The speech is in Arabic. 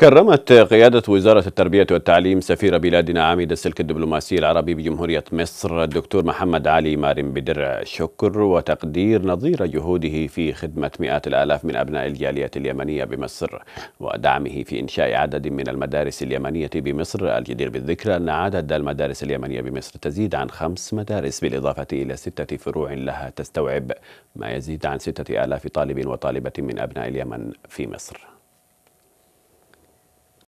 كرمت قيادة وزارة التربية والتعليم سفير بلادنا عميد السلك الدبلوماسي العربي بجمهورية مصر الدكتور محمد علي مارم بدرع شكر وتقدير نظير جهوده في خدمة مئات الآلاف من أبناء الجالية اليمنية بمصر ودعمه في إنشاء عدد من المدارس اليمنية بمصر الجدير بالذكر أن عدد المدارس اليمنية بمصر تزيد عن خمس مدارس بالإضافة إلى ستة فروع لها تستوعب ما يزيد عن ستة آلاف طالب وطالبة من أبناء اليمن في مصر